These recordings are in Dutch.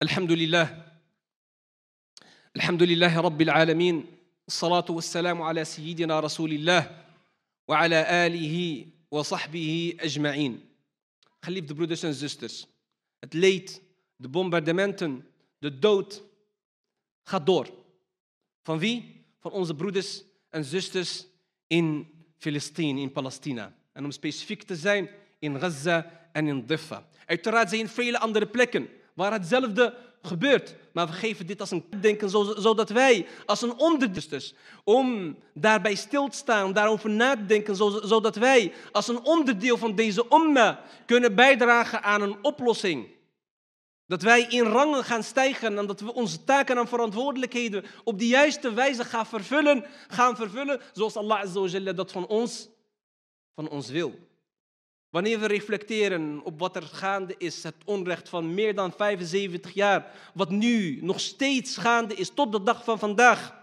الحمد لله الحمد لله رب العالمين الصلاة والسلام على سيدنا رسول الله وعلى آله وصحبه أجمعين خليف de broeders en zusters. Het leed, de bombardementen, de dood gaat door. Van wie? Van onze broeders en zusters in Filistijn, in Palestina. En om specifiek te zijn, in Gaza en in Diffa. Uiteraard zijn er vele andere plekken waar hetzelfde gebeurt. Maar we geven dit als een denken, zodat wij als een onderdeel, om daarbij stil te staan, daarover na te denken, zodat wij als een onderdeel van deze omme kunnen bijdragen aan een oplossing. Dat wij in rangen gaan stijgen en dat we onze taken en verantwoordelijkheden op de juiste wijze gaan vervullen, gaan vervullen zoals Allah dat van ons, van ons wil. Wanneer we reflecteren op wat er gaande is, het onrecht van meer dan 75 jaar, wat nu nog steeds gaande is tot de dag van vandaag.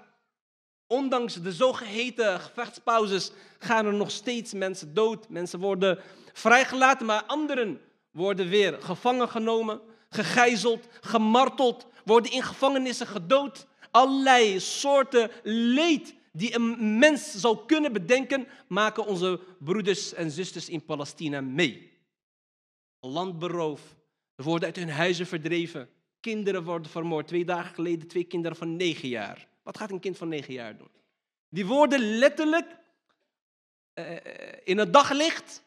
Ondanks de zogeheten gevechtspauzes gaan er nog steeds mensen dood. Mensen worden vrijgelaten, maar anderen worden weer gevangen genomen, gegijzeld, gemarteld, worden in gevangenissen gedood. Allerlei soorten leed die een mens zou kunnen bedenken, maken onze broeders en zusters in Palestina mee. Land beroofd, ze worden uit hun huizen verdreven, kinderen worden vermoord. Twee dagen geleden twee kinderen van negen jaar. Wat gaat een kind van negen jaar doen? Die worden letterlijk eh, in het daglicht,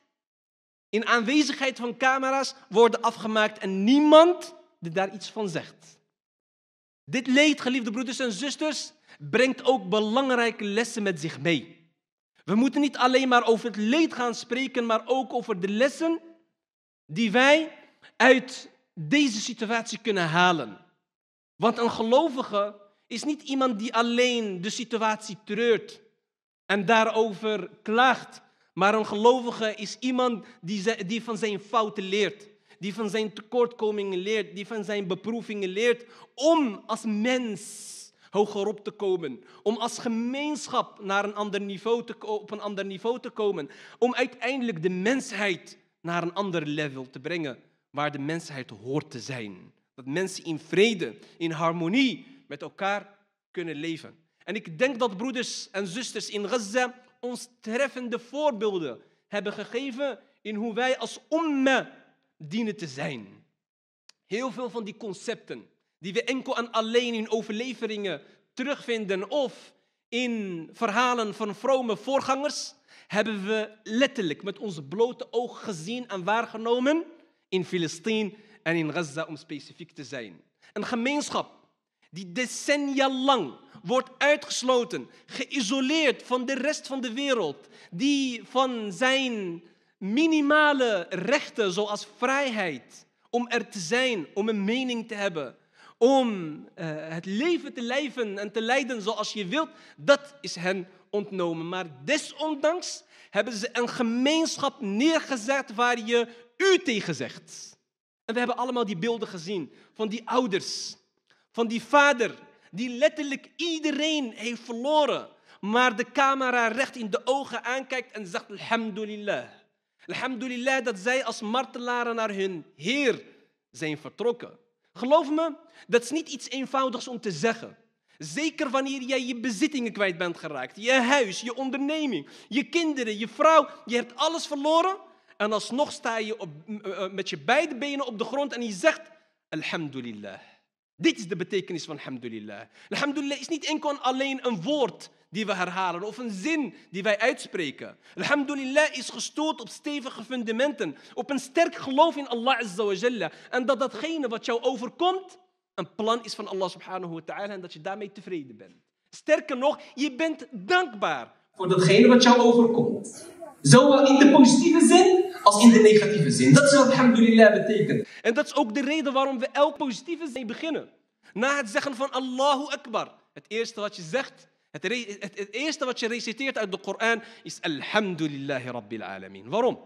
in aanwezigheid van camera's, worden afgemaakt en niemand die daar iets van zegt. Dit leed, geliefde broeders en zusters, brengt ook belangrijke lessen met zich mee. We moeten niet alleen maar over het leed gaan spreken, maar ook over de lessen die wij uit deze situatie kunnen halen. Want een gelovige is niet iemand die alleen de situatie treurt en daarover klaagt, maar een gelovige is iemand die, die van zijn fouten leert, die van zijn tekortkomingen leert, die van zijn beproevingen leert, om als mens hoger op te komen, om als gemeenschap naar een ander niveau te, op een ander niveau te komen, om uiteindelijk de mensheid naar een ander level te brengen, waar de mensheid hoort te zijn. Dat mensen in vrede, in harmonie met elkaar kunnen leven. En ik denk dat broeders en zusters in Gaza ons treffende voorbeelden hebben gegeven in hoe wij als omme dienen te zijn. Heel veel van die concepten die we enkel en alleen in overleveringen terugvinden of in verhalen van vrome voorgangers, hebben we letterlijk met onze blote oog gezien en waargenomen in Filistijn en in Gaza om specifiek te zijn. Een gemeenschap die decennia lang wordt uitgesloten, geïsoleerd van de rest van de wereld, die van zijn minimale rechten zoals vrijheid om er te zijn, om een mening te hebben, om eh, het leven te leven en te leiden zoals je wilt, dat is hen ontnomen. Maar desondanks hebben ze een gemeenschap neergezet waar je u tegen zegt. En we hebben allemaal die beelden gezien van die ouders, van die vader, die letterlijk iedereen heeft verloren, maar de camera recht in de ogen aankijkt en zegt alhamdulillah. Alhamdulillah dat zij als martelaren naar hun Heer zijn vertrokken. Geloof me, dat is niet iets eenvoudigs om te zeggen. Zeker wanneer jij je bezittingen kwijt bent geraakt. Je huis, je onderneming, je kinderen, je vrouw. Je hebt alles verloren. En alsnog sta je op, eh, met je beide benen op de grond en je zegt: Alhamdulillah. Dit is de betekenis van Alhamdulillah. Alhamdulillah is niet enkel alleen een woord die we herhalen of een zin die wij uitspreken. Alhamdulillah is gestoeld op stevige fundamenten, op een sterk geloof in Allah Azza En dat datgene wat jou overkomt, een plan is van Allah subhanahu wa ta'ala en dat je daarmee tevreden bent. Sterker nog, je bent dankbaar voor datgene wat jou overkomt. Zowel in de positieve zin als in de negatieve zin. Dat is wat alhamdulillah betekent. En dat is ook de reden waarom we elk positieve zin beginnen. Na het zeggen van Allahu Akbar. Het eerste wat je zegt het, het eerste wat je reciteert uit de Koran is Alhamdulillahi Rabbil Alamin. Waarom?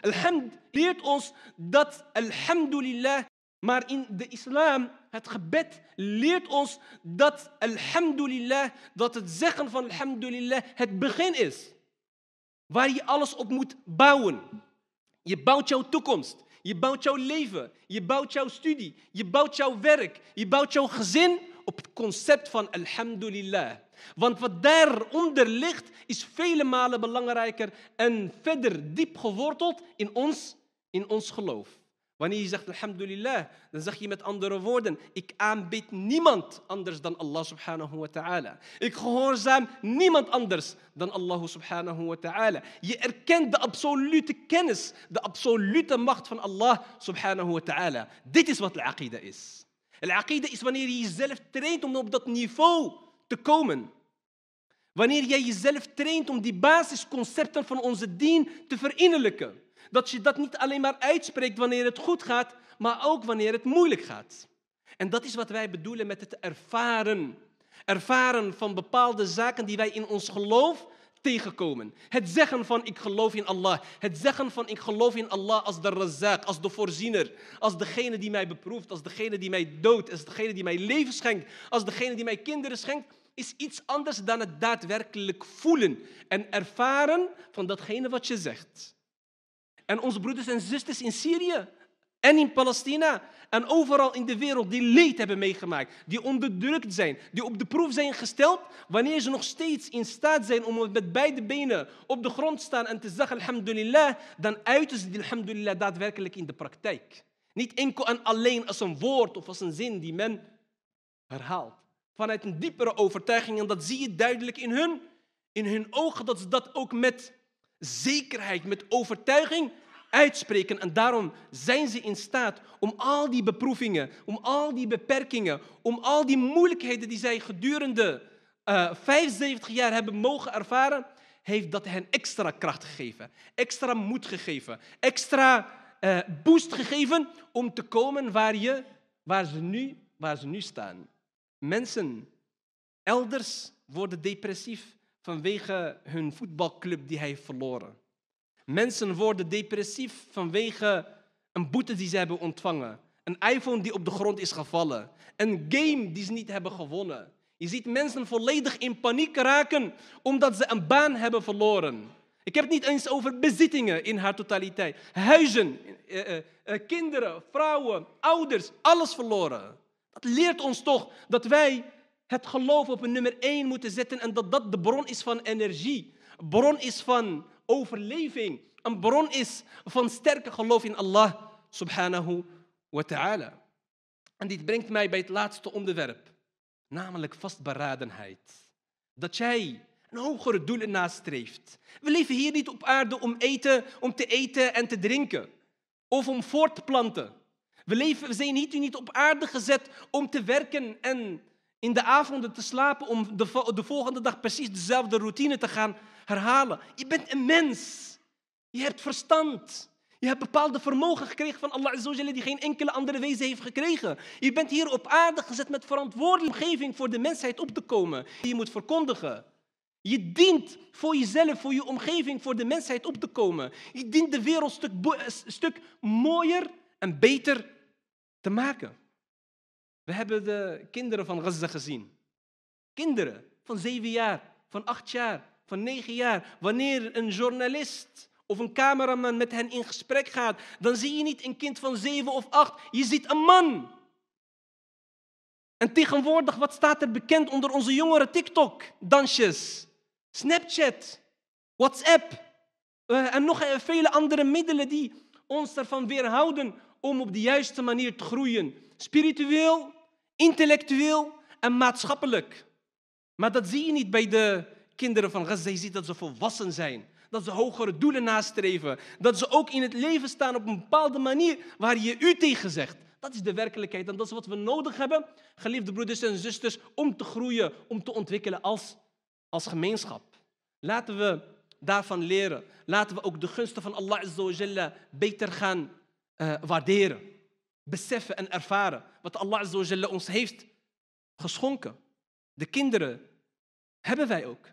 Alhamd leert ons dat Alhamdulillah, maar in de islam, het gebed, leert ons dat Alhamdulillah, dat het zeggen van Alhamdulillah het begin is. Waar je alles op moet bouwen. Je bouwt jouw toekomst. Je bouwt jouw leven, je bouwt jouw studie, je bouwt jouw werk, je bouwt jouw gezin op het concept van alhamdulillah. Want wat daaronder ligt is vele malen belangrijker en verder diep geworteld in ons, in ons geloof. Wanneer je zegt alhamdulillah, dan zeg je met andere woorden: ik aanbid niemand anders dan Allah subhanahu wa ta'ala. Ik gehoorzaam niemand anders dan Allah subhanahu wa ta'ala. Je erkent de absolute kennis, de absolute macht van Allah subhanahu wa ta'ala. Dit is wat al-aqida is. Al-aqida is wanneer je jezelf traint om op dat niveau te komen. Wanneer jij jezelf traint om die basisconcepten van onze dien te verinnerlijken. Dat je dat niet alleen maar uitspreekt wanneer het goed gaat, maar ook wanneer het moeilijk gaat. En dat is wat wij bedoelen met het ervaren. Ervaren van bepaalde zaken die wij in ons geloof tegenkomen. Het zeggen van ik geloof in Allah. Het zeggen van ik geloof in Allah als de razak, als de voorziener. Als degene die mij beproeft, als degene die mij doodt, als degene die mij leven schenkt. Als degene die mij kinderen schenkt is iets anders dan het daadwerkelijk voelen en ervaren van datgene wat je zegt. En onze broeders en zusters in Syrië en in Palestina en overal in de wereld die leed hebben meegemaakt, die onderdrukt zijn, die op de proef zijn gesteld, wanneer ze nog steeds in staat zijn om met beide benen op de grond te staan en te zeggen alhamdulillah, dan uiten ze die alhamdulillah daadwerkelijk in de praktijk. Niet enkel en alleen als een woord of als een zin die men herhaalt vanuit een diepere overtuiging. En dat zie je duidelijk in hun, in hun ogen, dat ze dat ook met zekerheid, met overtuiging uitspreken. En daarom zijn ze in staat om al die beproevingen, om al die beperkingen, om al die moeilijkheden die zij gedurende uh, eh, 75 jaar hebben mogen ervaren, heeft dat hen extra kracht gegeven, extra moed gegeven, extra eh, boost gegeven om te komen waar, je, waar, ze nu, waar ze nu staan. Mensen elders worden depressief vanwege hun voetbalclub die hij heeft verloren. Mensen worden depressief vanwege een boete die ze hebben ontvangen. Een iPhone die op de grond is gevallen. Een game die ze niet hebben gewonnen. Je ziet mensen volledig in paniek raken omdat ze een baan hebben verloren. Ik heb het niet eens over bezittingen in haar totaliteit. Huizen, eh, eh, eh kinderen, vrouwen, ouders, alles verloren. Dat leert ons toch dat wij het geloof op een nummer één moeten zetten en dat dat de bron is van energie, bron is van overleving, een bron is van sterke geloof in Allah subhanahu wa ta'ala. En dit brengt mij bij het laatste onderwerp, namelijk vastberadenheid. Dat jij een hogere doelen nastreeft. We leven hier niet op aarde om, eten, om te eten en te drinken of om voort te planten. We, leven, we zijn hier niet op aarde gezet om te werken en in de avonden te slapen om de, de volgende dag precies dezelfde routine te gaan herhalen. Je bent een mens. Je hebt verstand. Je hebt bepaalde vermogen gekregen van Allah Azzawajal die geen enkele andere wezen heeft gekregen. Je bent hier op aarde gezet met verantwoordelijke omgeving voor de mensheid op te komen. Die je moet verkondigen. Je dient voor jezelf, voor je omgeving, voor de mensheid op te komen. Je dient de wereld een stuk, eh, stuk mooier en beter te maken. We hebben de kinderen van Gaza gezien. Kinderen van zeven jaar, van acht jaar, van negen jaar. Wanneer een journalist of een cameraman met hen in gesprek gaat, dan zie je niet een kind van zeven of acht, je ziet een man. En tegenwoordig, wat staat er bekend onder onze jongeren? TikTok, dansjes, Snapchat, WhatsApp eh, en nog eh, vele andere middelen die ons ervan weerhouden om op de juiste manier te groeien. Spiritueel, intellectueel en maatschappelijk. Maar dat zie je niet bij de kinderen van Gaza. Je ziet dat ze volwassen zijn. Dat ze hogere doelen nastreven. Dat ze ook in het leven staan op een bepaalde manier waar je u tegen zegt. Dat is de werkelijkheid en dat is wat we nodig hebben, geliefde broeders en zusters, om te groeien, om te ontwikkelen als, als gemeenschap. Laten we daarvan leren. Laten we ook de gunsten van Allah Azza beter gaan eh, waarderen, beseffen en ervaren wat Allah Azza ons heeft geschonken. De kinderen hebben wij ook.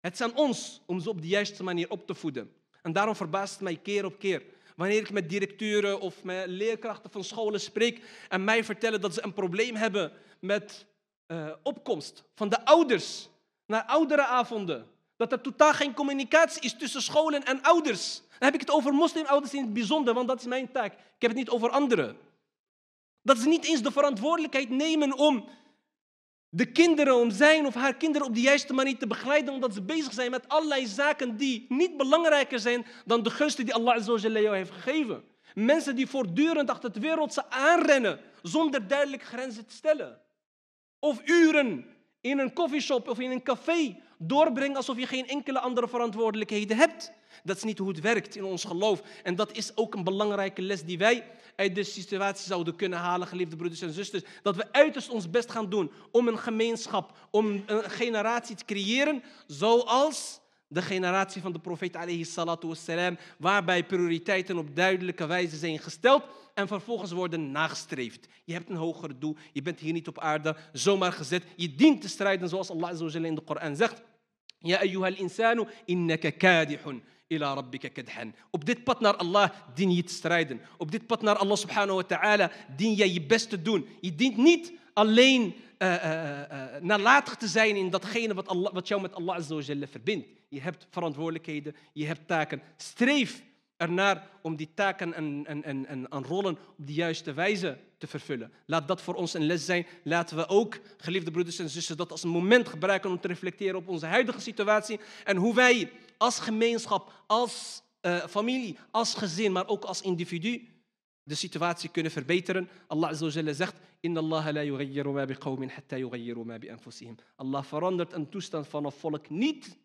Het is aan ons om ze op de juiste manier op te voeden. En daarom verbaast het mij keer op keer wanneer ik met directeuren of met leerkrachten van scholen spreek en mij vertellen dat ze een probleem hebben met eh, opkomst van de ouders naar ouderenavonden dat er totaal geen communicatie is tussen scholen en ouders. Dan heb ik het over moslimouders in het bijzonder, want dat is mijn taak. Ik heb het niet over anderen. Dat ze niet eens de verantwoordelijkheid nemen om de kinderen, om zijn of haar kinderen op de juiste manier te begeleiden, omdat ze bezig zijn met allerlei zaken die niet belangrijker zijn dan de gunsten die Allah jou heeft gegeven. Mensen die voortdurend achter de wereldse aanrennen zonder duidelijk grenzen te stellen. Of uren in een koffieshop of in een café doorbrengen alsof je geen enkele andere verantwoordelijkheden hebt. Dat is niet hoe het werkt in ons geloof. En dat is ook een belangrijke les die wij uit deze situatie zouden kunnen halen, geliefde broeders en zusters. Dat we uiterst ons best gaan doen om een gemeenschap, om een generatie te creëren zoals de generatie van de profeet alayhi salatu wassalam, waarbij prioriteiten op duidelijke wijze zijn gesteld en vervolgens worden nagestreefd. Je hebt een hoger doel, je bent hier niet op aarde zomaar gezet. Je dient te strijden zoals Allah in de Koran zegt. Ja, ayyuhal insanu, innaka kadihun. Ila rabbika kadhan. Op dit pad naar Allah dien je te strijden. Op dit pad naar Allah subhanahu wa ta'ala dien jij je best te doen. Je dient niet alleen uh, uh, nalatig te zijn in datgene wat, wat jou met Allah verbindt je hebt verantwoordelijkheden, je hebt taken. Streef ernaar om die taken en, en, en, en, rollen op de juiste wijze te vervullen. Laat dat voor ons een les zijn. Laten we ook, geliefde broeders en zussen, dat als een moment gebruiken om te reflecteren op onze huidige situatie en hoe wij als gemeenschap, als eh, familie, als gezin, maar ook als individu de situatie kunnen verbeteren. Allah Azza zegt: Inna Allah la ma hatta ma Allah verandert een toestand van een volk niet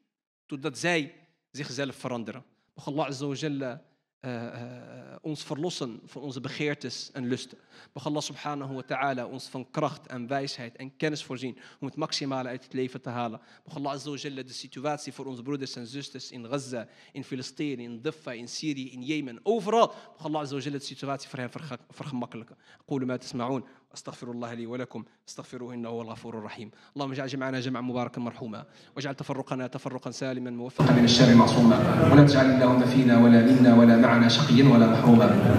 Totdat zij zichzelf veranderen. Mag Allah Azza wa eh, eh, ons verlossen van onze begeertes en lusten. Mag Allah subhanahu wa ta'ala ons van kracht en wijsheid en kennis voorzien om het maximale uit het leven te halen. Mag Allah azza de situatie voor onze broeders en zusters in Gaza, in Filistijn, in Dhaffa, in Syrië, in Jemen, overal. Mag Allah azza wa de situatie voor hen vergemakkelijken. ما تسمعون استغفر الله لي ولكم استغفروه انه هو الغفور الرحيم اللهم اجعل جمعنا جمعا مباركا مرحوما واجعل تفرقنا تفرقا سالما موفقا من الشر معصوما ولا تجعل اللهم فينا ولا منا ولا معنا شقيا ولا محروما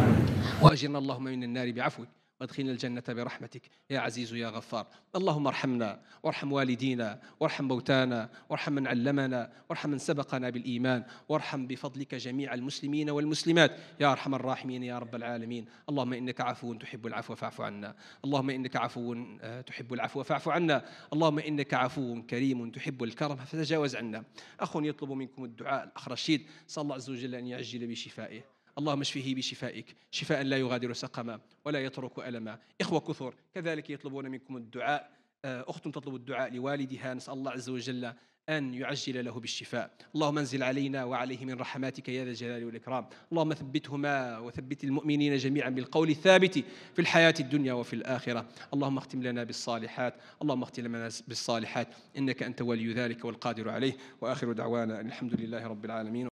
واجرنا اللهم من النار بعفوك وادخلنا الجنة برحمتك يا عزيز يا غفار اللهم ارحمنا وارحم والدينا وارحم موتانا وارحم من علمنا وارحم من سبقنا بالإيمان وارحم بفضلك جميع المسلمين والمسلمات يا أرحم الراحمين يا رب العالمين اللهم إنك عفو تحب العفو فاعف عنا اللهم إنك عفو آه، تحب العفو فاعف عنا اللهم إنك عفو كريم تحب الكرم فتجاوز عنا أخ يطلب منكم الدعاء الأخ رشيد صلى الله عز وجل أن يعجل بشفائه اللهم اشفيه بشفائك شفاء لا يغادر سقما ولا يترك ألما إخوة كثر كذلك يطلبون منكم الدعاء آه، أخت تطلب الدعاء لوالدها نسأل الله عز وجل أن يعجل له بالشفاء اللهم انزل علينا وعليه من رحماتك يا ذا الجلال والإكرام اللهم ثبتهما وثبت المؤمنين جميعا بالقول الثابت في الحياة الدنيا وفي الآخرة اللهم اختم لنا بالصالحات اللهم اختم لنا بالصالحات إنك أنت ولي ذلك والقادر عليه وآخر دعوانا الحمد لله رب العالمين